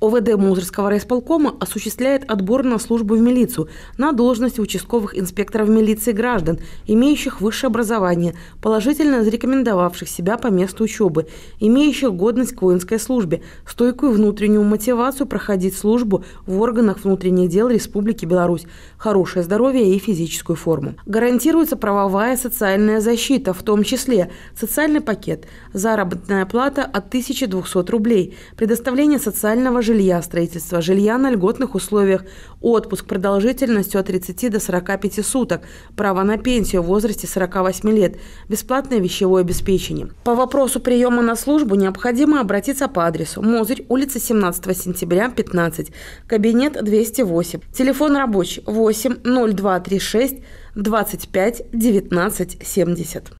ОВД Мозырского райисполкома осуществляет отбор на службу в милицию на должности участковых инспекторов милиции граждан, имеющих высшее образование, положительно зарекомендовавших себя по месту учебы, имеющих годность к воинской службе, стойкую внутреннюю мотивацию проходить службу в органах внутренних дел Республики Беларусь, хорошее здоровье и физическую форму. Гарантируется правовая социальная защита, в том числе социальный пакет, заработная плата от 1200 рублей, предоставление социального жилья, строительство жилья на льготных условиях, отпуск продолжительностью от 30 до 45 суток, право на пенсию в возрасте 48 лет, бесплатное вещевое обеспечение. По вопросу приема на службу необходимо обратиться по адресу Мозырь, улица 17 сентября, 15, кабинет 208, телефон рабочий 8 0236 25 19 70.